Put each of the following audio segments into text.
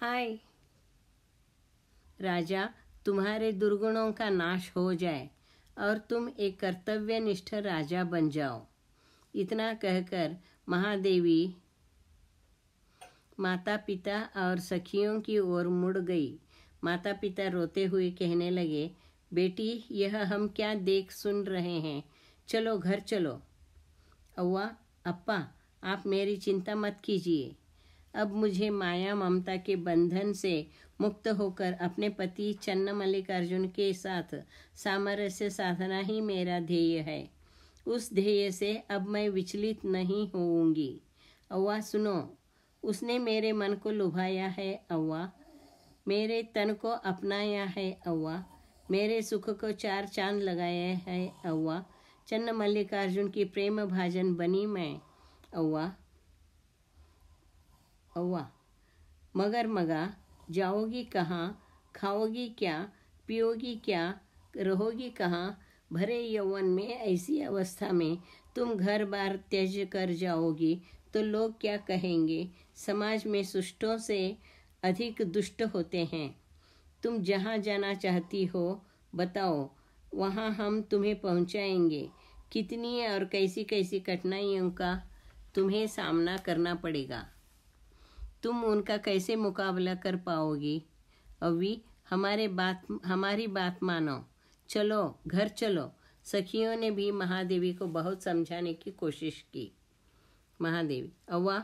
हाय राजा तुम्हारे दुर्गुणों का नाश हो जाए और तुम एक कर्तव्यनिष्ठ राजा बन जाओ इतना कहकर महादेवी माता पिता और सखियों की ओर मुड़ गई माता पिता रोते हुए कहने लगे बेटी यह हम क्या देख सुन रहे हैं चलो घर चलो अव्वा अप्पा आप मेरी चिंता मत कीजिए अब मुझे माया ममता के बंधन से मुक्त होकर अपने पति चन्न मल्लिकार्जुन के साथ सामरस्य साधना ही मेरा ध्येय है उस ध्येय से अब मैं विचलित नहीं होऊंगी अव्वा सुनो उसने मेरे मन को लुभाया है अव्वा मेरे तन को अपनाया है अव्वा मेरे सुख को चार चांद लगाया है अव्वा चन्न मल्लिकार्जुन की प्रेम भाजन बनी मैं अव्वा औवा मगर मगा जाओगी कहाँ खाओगी क्या पियोगी क्या रहोगी कहाँ भरे यौवन में ऐसी अवस्था में तुम घर बार त्यज कर जाओगी तो लोग क्या कहेंगे समाज में सुष्टों से अधिक दुष्ट होते हैं तुम जहाँ जाना चाहती हो बताओ वहाँ हम तुम्हें पहुँचाएंगे कितनी और कैसी कैसी कठिनाइयों का तुम्हें सामना करना पड़ेगा तुम उनका कैसे मुकाबला कर पाओगी अवी हमारे बात हमारी बात मानो चलो घर चलो सखियों ने भी महादेवी को बहुत समझाने की कोशिश की महादेवी अव्वा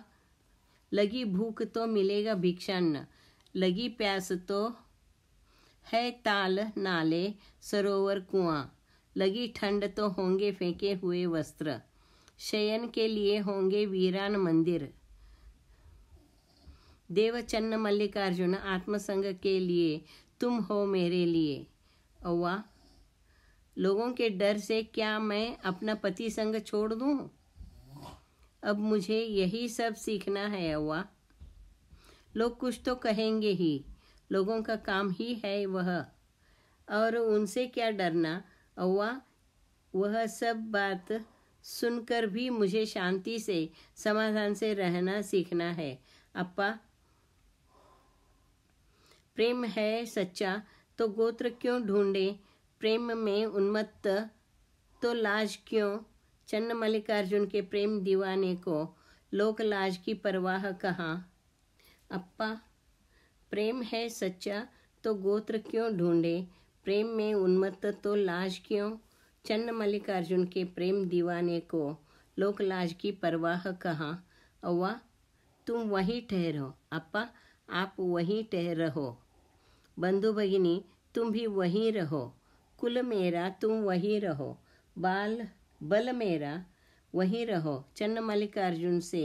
लगी भूख तो मिलेगा भिक्षान्न लगी प्यास तो है ताल नाले सरोवर कुआं लगी ठंड तो होंगे फेंके हुए वस्त्र शयन के लिए होंगे वीरान मंदिर देवचन्न मल्लिकार्जुन आत्मसंग के लिए तुम हो मेरे लिए अव्वा लोगों के डर से क्या मैं अपना पति संग छोड़ दूं? अब मुझे यही सब सीखना है अव्वा लोग कुछ तो कहेंगे ही लोगों का काम ही है वह और उनसे क्या डरना अव्वा वह सब बात सुनकर भी मुझे शांति से समाधान से रहना सीखना है अप्पा प्रेम है सच्चा तो गोत्र क्यों ढूंढे प्रेम में उन्मत्त तो लाज क्यों चन्न मल्लिकार्जुन के प्रेम दीवाने को लोक लाज की परवाह कहाँ अप्पा प्रेम है सच्चा तो गोत्र क्यों ढूंढे प्रेम में उन्मत्त तो लाज क्यों चन्न मल्लिकार्जुन के प्रेम दीवाने को लोक लाज की परवाह कहाँ अव्वा तुम वहीं ठहरो अप्पा आप वहीं ठहर रहो बंधु भगिनी तुम भी वहीं रहो कुल मेरा तुम वहीं रहो बाल बल मेरा वहीं रहो चन्न मल्लिकार्जुन से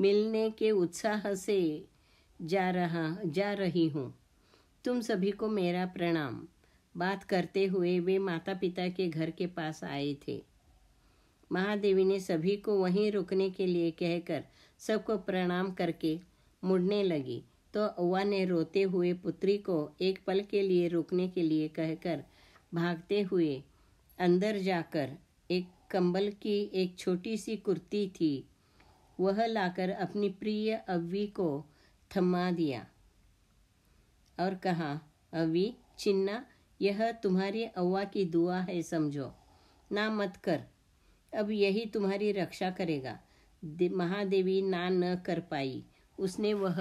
मिलने के उत्साह से जा रहा जा रही हूँ तुम सभी को मेरा प्रणाम बात करते हुए वे माता पिता के घर के पास आए थे महादेवी ने सभी को वहीं रुकने के लिए कहकर सबको प्रणाम करके मुड़ने लगी तो अव्वा ने रोते हुए पुत्री को एक पल के लिए रुकने के लिए कहकर भागते हुए अंदर जाकर एक कंबल की एक छोटी सी कुर्ती थी वह लाकर अपनी प्रिय अव्वी को थमा दिया और कहा अव्वी चिन्ना यह तुम्हारी अव्वा की दुआ है समझो ना मत कर अब यही तुम्हारी रक्षा करेगा महादेवी ना न कर पाई उसने वह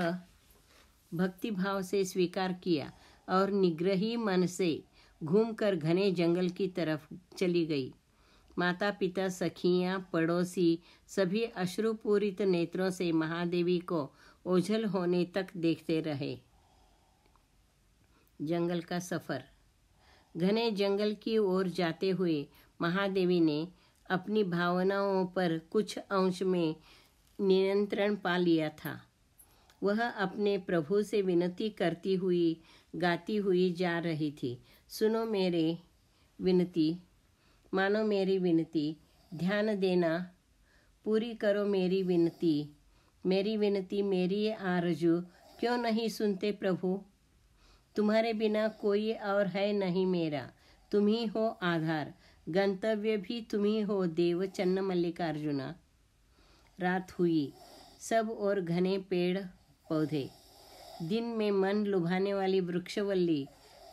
भक्ति भाव से स्वीकार किया और निग्रही मन से घूमकर घने जंगल की तरफ चली गई माता पिता सखियां पड़ोसी सभी अश्रुपूरित नेत्रों से महादेवी को ओझल होने तक देखते रहे जंगल का सफर घने जंगल की ओर जाते हुए महादेवी ने अपनी भावनाओं पर कुछ अंश में नियंत्रण पा लिया था वह अपने प्रभु से विनती करती हुई गाती हुई जा रही थी सुनो मेरे विनती मानो मेरी विनती ध्यान देना पूरी करो मेरी विनती मेरी विनती मेरी आरजू क्यों नहीं सुनते प्रभु तुम्हारे बिना कोई और है नहीं मेरा तुम ही हो आधार गंतव्य भी तुम ही हो देव चन्न मल्लिकार्जुना रात हुई सब और घने पेड़ पौधे दिन में मन लुभाने वाली वृक्षवल्ली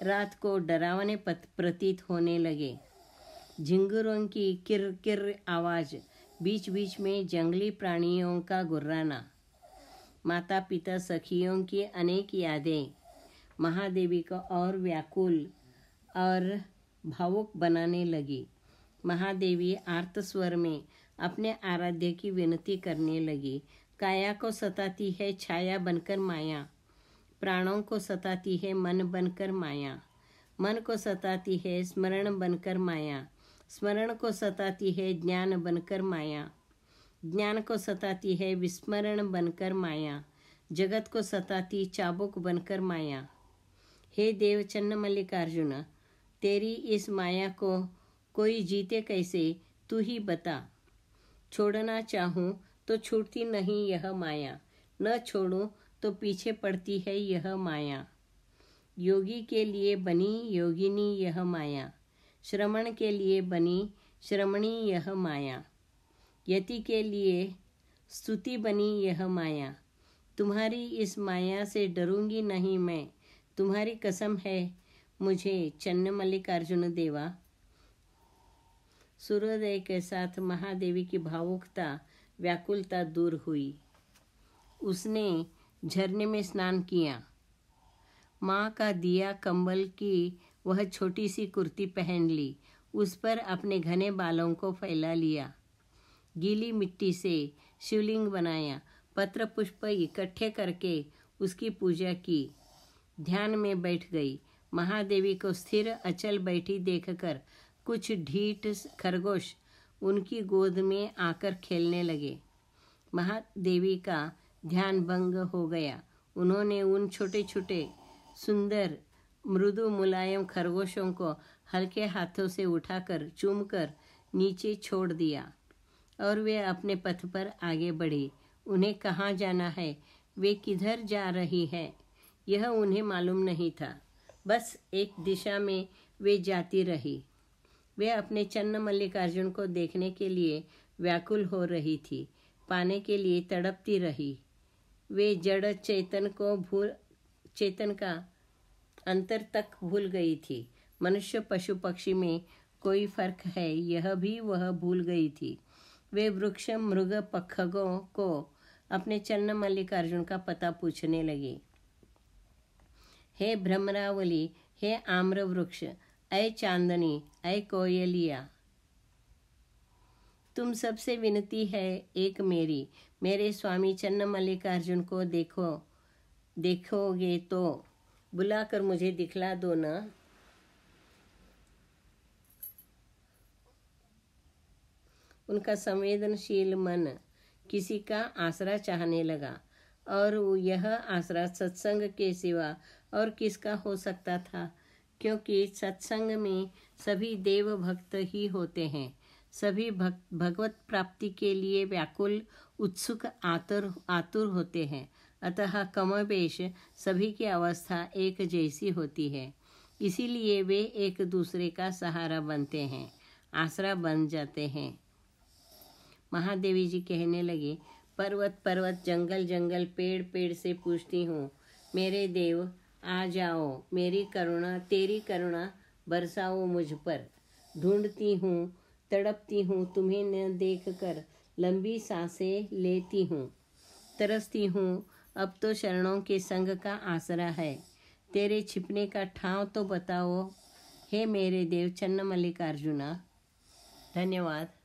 रात को डरावने पत प्रतीत होने लगे झिंगुरों की किर किर आवाज़ बीच बीच में जंगली प्राणियों का गुर्राना माता पिता सखियों की अनेक यादें महादेवी को और व्याकुल और भावुक बनाने लगी महादेवी आर्त स्वर में अपने आराध्य की विनती करने लगी काया को सताती है छाया बनकर माया प्राणों को सताती है मन बनकर माया मन को सताती है स्मरण बनकर माया स्मरण को सताती है ज्ञान बनकर माया ज्ञान को सताती है विस्मरण बनकर माया जगत को सताती चाबुक बनकर माया हे देवचन्न मल्लिकार्जुन तेरी इस माया को कोई जीते कैसे तू ही बता छोड़ना चाहूँ तो छूटती नहीं यह माया न छोड़ो तो पीछे पड़ती है यह माया योगी के लिए बनी योगिनी यह माया श्रमण के लिए बनी श्रमणी यह माया यति के लिए स्तुति बनी यह माया तुम्हारी इस माया से डरूंगी नहीं मैं तुम्हारी कसम है मुझे चन्न मल्लिकार्जुन देवा सूर्योदय के साथ महादेवी की भावुकता व्याकुलता दूर हुई उसने झरने में स्नान किया माँ का दिया कंबल की वह छोटी सी कुर्ती पहन ली उस पर अपने घने बालों को फैला लिया गीली मिट्टी से शिवलिंग बनाया पत्र पुष्प इकट्ठे करके उसकी पूजा की ध्यान में बैठ गई महादेवी को स्थिर अचल बैठी देखकर कुछ ढीठ खरगोश उनकी गोद में आकर खेलने लगे महादेवी का ध्यान भंग हो गया उन्होंने उन छोटे छोटे सुंदर मृदु मुलायम खरगोशों को हल्के हाथों से उठाकर चूमकर नीचे छोड़ दिया और वे अपने पथ पर आगे बढ़े उन्हें कहाँ जाना है वे किधर जा रही है यह उन्हें मालूम नहीं था बस एक दिशा में वे जाती रही वे अपने चन्न मल्लिकार्जुन को देखने के लिए व्याकुल हो रही थी पाने के लिए तड़पती रही वे जड़ चेतन को भूल चेतन का अंतर तक भूल गई थी मनुष्य पशु पक्षी में कोई फर्क है यह भी वह भूल गई थी वे वृक्ष मृग पखगों को अपने चन्न मल्लिकार्जुन का पता पूछने लगे हे भ्रमरावली हे आम्र वृक्ष अय चांदनी ऐ कोयलिया तुम सबसे विनती है एक मेरी मेरे स्वामी चन्न मल्लिकार्जुन को देखो देखोगे तो बुलाकर मुझे दिखला दो ना उनका संवेदनशील मन किसी का आसरा चाहने लगा और यह आसरा सत्संग के सिवा और किसका हो सकता था क्योंकि सत्संग में सभी देव भक्त ही होते हैं सभी भक्त भगवत प्राप्ति के लिए व्याकुल उत्सुक आतुर आतुर होते हैं अतः कमोबेश सभी की अवस्था एक जैसी होती है इसीलिए वे एक दूसरे का सहारा बनते हैं आसरा बन जाते हैं महादेवी जी कहने लगे पर्वत पर्वत जंगल जंगल पेड़ पेड़ से पूछती हूँ मेरे देव आ जाओ मेरी करुणा तेरी करुणा बरसाओ मुझ पर ढूंढती हूँ तड़पती हूँ तुम्हें न देख कर लंबी सांसें लेती हूँ तरसती हूँ अब तो शरणों के संग का आसरा है तेरे छिपने का ठाव तो बताओ हे मेरे देव चन्न मल्लिकार्जुना धन्यवाद